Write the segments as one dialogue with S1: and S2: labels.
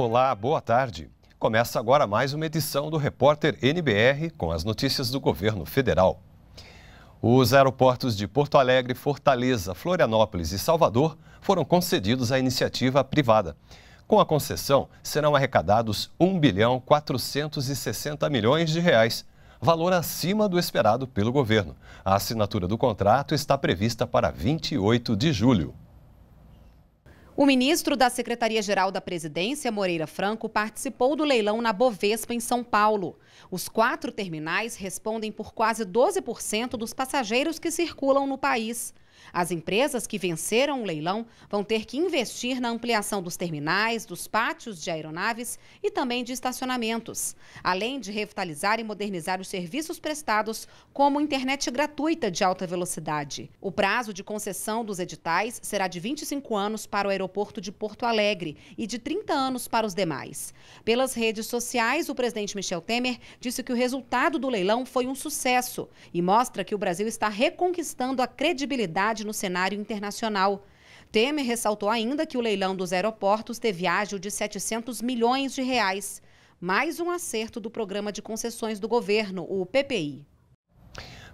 S1: Olá, boa tarde. Começa agora mais uma edição do Repórter NBR com as notícias do governo federal. Os aeroportos de Porto Alegre, Fortaleza, Florianópolis e Salvador foram concedidos à iniciativa privada. Com a concessão, serão arrecadados 1 bilhão 460 milhões de reais, valor acima do esperado pelo governo. A assinatura do contrato está prevista para 28 de julho.
S2: O ministro da Secretaria-Geral da Presidência, Moreira Franco, participou do leilão na Bovespa, em São Paulo. Os quatro terminais respondem por quase 12% dos passageiros que circulam no país. As empresas que venceram o leilão vão ter que investir na ampliação dos terminais, dos pátios de aeronaves e também de estacionamentos, além de revitalizar e modernizar os serviços prestados, como internet gratuita de alta velocidade. O prazo de concessão dos editais será de 25 anos para o aeroporto de Porto Alegre e de 30 anos para os demais. Pelas redes sociais, o presidente Michel Temer disse que o resultado do leilão foi um sucesso e mostra que o Brasil está reconquistando a credibilidade no cenário internacional. Temer ressaltou ainda que o leilão dos aeroportos teve ágio de 700 milhões de reais, mais um acerto do programa de concessões do governo, o PPI.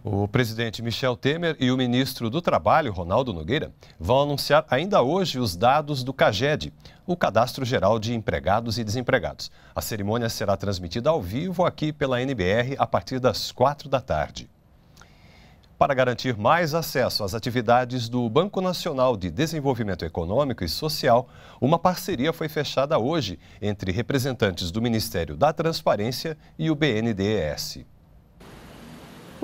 S1: O presidente Michel Temer e o ministro do Trabalho, Ronaldo Nogueira, vão anunciar ainda hoje os dados do CAGED, o Cadastro Geral de Empregados e Desempregados. A cerimônia será transmitida ao vivo aqui pela NBR a partir das quatro da tarde. Para garantir mais acesso às atividades do Banco Nacional de Desenvolvimento Econômico e Social, uma parceria foi fechada hoje entre representantes do Ministério da Transparência e o BNDES.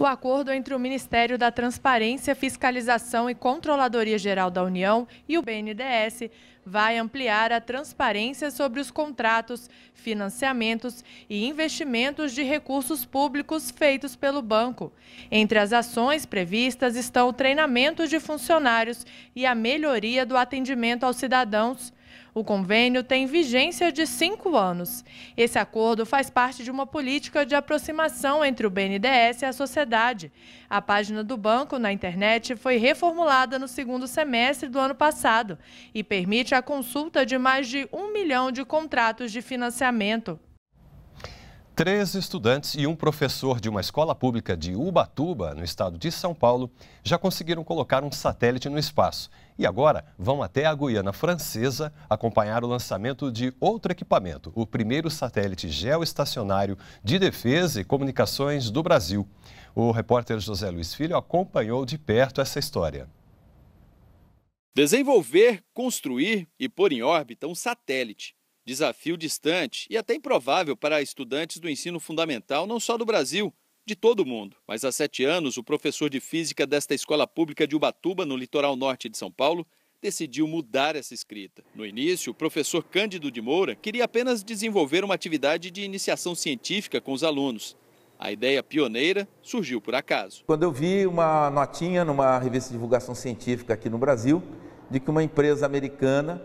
S3: O acordo entre o Ministério da Transparência, Fiscalização e Controladoria Geral da União e o BNDES vai ampliar a transparência sobre os contratos, financiamentos e investimentos de recursos públicos feitos pelo banco. Entre as ações previstas estão o treinamento de funcionários e a melhoria do atendimento aos cidadãos. O convênio tem vigência de cinco anos. Esse acordo faz parte de uma política de aproximação entre o BNDES e a sociedade. A página do banco na internet foi reformulada no segundo semestre do ano passado e permite a consulta de mais de um milhão de contratos de financiamento.
S1: Três estudantes e um professor de uma escola pública de Ubatuba, no estado de São Paulo, já conseguiram colocar um satélite no espaço e agora vão até a Guiana Francesa acompanhar o lançamento de outro equipamento, o primeiro satélite geoestacionário de defesa e comunicações do Brasil. O repórter José Luiz Filho acompanhou de perto essa história. Desenvolver,
S4: construir e pôr em órbita um satélite Desafio distante e até improvável para estudantes do ensino fundamental, não só do Brasil, de todo o mundo. Mas há sete anos, o professor de física desta escola pública de Ubatuba, no litoral norte de São Paulo, decidiu mudar essa escrita. No início, o professor Cândido de Moura queria apenas desenvolver uma atividade de iniciação científica com os alunos. A ideia pioneira surgiu por acaso.
S5: Quando eu vi uma notinha numa revista de divulgação científica aqui no Brasil de que uma empresa americana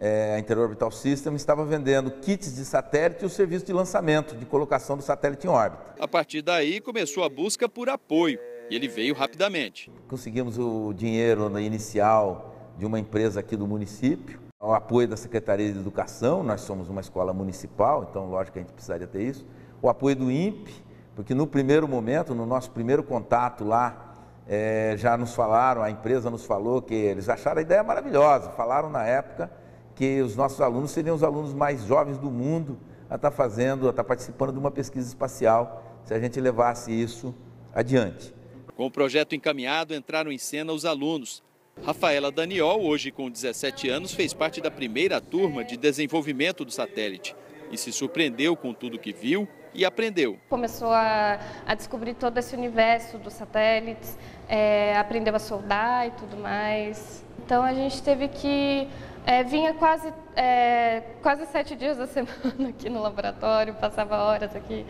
S5: é, a Interorbital System estava vendendo kits de satélite e o serviço de lançamento, de colocação do satélite em órbita.
S4: A partir daí começou a busca por apoio e ele veio rapidamente.
S5: Conseguimos o dinheiro inicial de uma empresa aqui do município, o apoio da Secretaria de Educação, nós somos uma escola municipal, então lógico que a gente precisaria ter isso, o apoio do INPE, porque no primeiro momento, no nosso primeiro contato lá, é, já nos falaram, a empresa nos falou que eles acharam a ideia maravilhosa, falaram na época que os nossos alunos seriam os alunos mais jovens do mundo a estar tá fazendo, a estar tá participando de uma pesquisa espacial, se a gente levasse isso adiante.
S4: Com o projeto encaminhado, entraram em cena os alunos. Rafaela Daniol, hoje com 17 anos, fez parte da primeira turma de desenvolvimento do satélite e se surpreendeu com tudo que viu e aprendeu.
S1: Começou a, a descobrir todo esse universo dos satélites, é, aprendeu a soldar e tudo mais. Então a gente teve que é, vinha quase, é, quase sete dias da semana aqui no laboratório, passava horas aqui.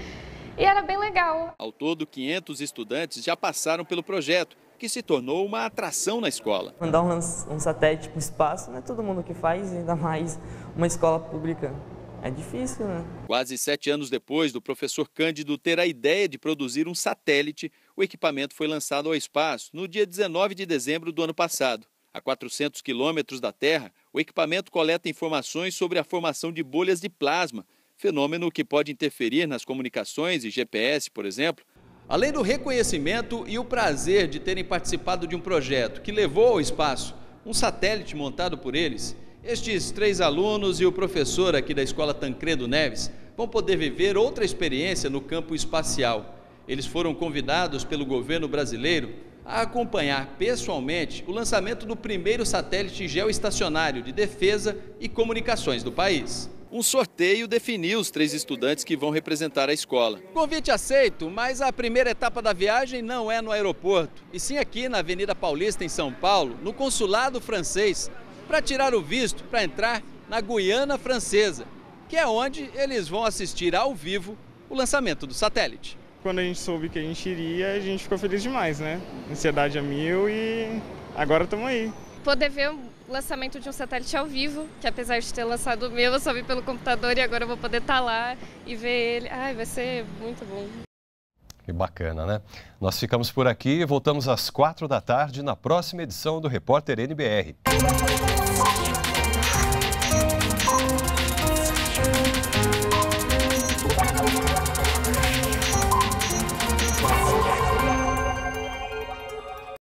S2: E era bem legal.
S4: Ao todo, 500 estudantes já passaram pelo projeto, que se tornou uma atração na escola.
S2: Mandar um, um satélite para o espaço não é todo mundo que faz, ainda mais uma escola pública. É difícil, né?
S4: Quase sete anos depois do professor Cândido ter a ideia de produzir um satélite, o equipamento foi lançado ao espaço no dia 19 de dezembro do ano passado. A 400 quilômetros da Terra, o equipamento coleta informações sobre a formação de bolhas de plasma, fenômeno que pode interferir nas comunicações e GPS, por exemplo. Além do reconhecimento e o prazer de terem participado de um projeto que levou ao espaço um satélite montado por eles, estes três alunos e o professor aqui da escola Tancredo Neves vão poder viver outra experiência no campo espacial. Eles foram convidados pelo governo brasileiro a acompanhar pessoalmente o lançamento do primeiro satélite geoestacionário de defesa e comunicações do país. Um sorteio definiu os três estudantes que vão representar a escola. Convite aceito, mas a primeira etapa da viagem não é no aeroporto, e sim aqui na Avenida Paulista, em São Paulo, no consulado francês, para tirar o visto para entrar na Guiana Francesa, que é onde eles vão assistir ao vivo o lançamento do satélite. Quando a gente soube que a gente iria, a gente ficou feliz demais, né? Ansiedade
S2: a mil e agora estamos aí.
S1: Poder ver o lançamento de um satélite ao vivo, que apesar de ter lançado o meu, eu só vi pelo computador e agora eu vou poder estar tá lá e ver ele. Ai, vai ser muito bom. Que bacana, né? Nós ficamos por aqui e voltamos às quatro da tarde na próxima edição do Repórter NBR.